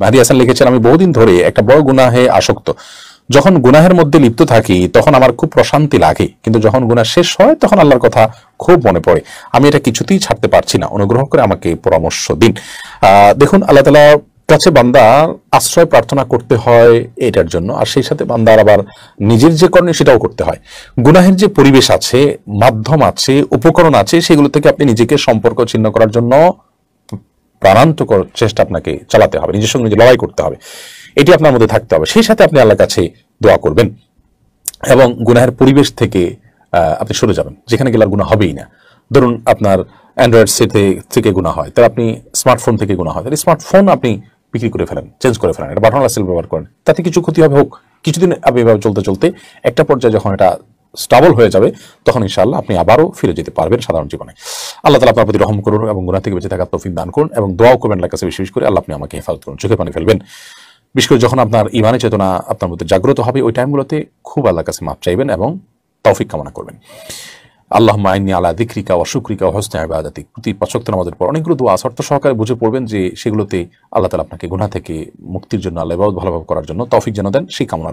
মাহাদি হাসান লিখেছেন আমি বহুদিন ধরে একটা বড় গুনাহে আসক্ত যখন গুনাহের মধ্যে লিপ্ত থাকি তখন আমার খুব প্রশান্তি লাগে কিন্তু যখন গুনাহ শেষ হয় তখন আল্লাহর কথা খুব মনে পড়ে আমি এটা কিছুতেই ছাড়তে পারছি না অনুগ্রহ করে আমাকে পরামর্শ দিন দেখুন আল্লাহ তালা কাছে বান্দার আশ্রয় প্রার্থনা করতে হয় এটার জন্য আর সেই সাথে বান্দার আবার নিজের যে করণীয় সেটাও করতে হয় গুনাহের যে পরিবেশ আছে মাধ্যম আছে উপকরণ আছে সেগুলো থেকে আপনি নিজেকে সম্পর্ক ছিন্ন করার জন্য প্রাণান্তকর চেষ্টা আপনাকে চালাতে হবে নিজের সঙ্গে নিজে লড়াই করতে হবে এটি আপনার মধ্যে থাকতে হবে সেই সাথে আপনি আল্লাহর কাছে দোয়া করবেন এবং গুনাহের পরিবেশ থেকে আপনি সরে যাবেন যেখানে গেলে আর গুণা হবেই না ধরুন আপনার অ্যান্ড্রয়েড সেটে থেকে গুণা হয় তাহলে আপনি স্মার্টফোন থেকে গুণা হয় তাহলে স্মার্টফোন আপনি বিক্রি করে ফেলেন চেঞ্জ করে ফেলেন এটা বাটন সেল ব্যবহার করেন তাতে কিছু ক্ষতি হবে হোক কিছুদিন আপনি এভাবে চলতে চলতে একটা পর্যায়ে যখন এটা স্টাবল হয়ে যাবে তখন ইনশাআল্লাহ আপনি আবারও ফিরে যেতে পারবেন সাধারণ জীবনে আল্লাহ তালা আপনার প্রতি রহম করুন এবং গুণা থেকে বেঁচে থাকার তৌফিক দান করুন এবং দোয়াও করবেন আল্লাহ কাছে বিশেষ করে আল্লাহ আপনি আমাকে হেফাজত করুন চোখে পানি ফেলবেন বিশেষ করে যখন আপনার ইমানে চেতনা আপনার মধ্যে জাগ্রত হবে ওই টাইমগুলোতে খুব আল্লাহ কাছে মাপ চাইবেন এবং তৌফিক কামনা করবেন আল্লাহ মাইনি আলা দিক্রিকা ও শুক্রিকা ও হসনে আবাদাতি প্রতি পাচক আমাদের পর অনেকগুলো দোয়া অর্থ সহকারে বুঝে পড়বেন যে সেগুলোতে আল্লাহ তালা আপনাকে গুণা থেকে মুক্তির জন্য আল্লাহ ভালোভাবে করার জন্য তৌফিক যেন দেন সেই কামনা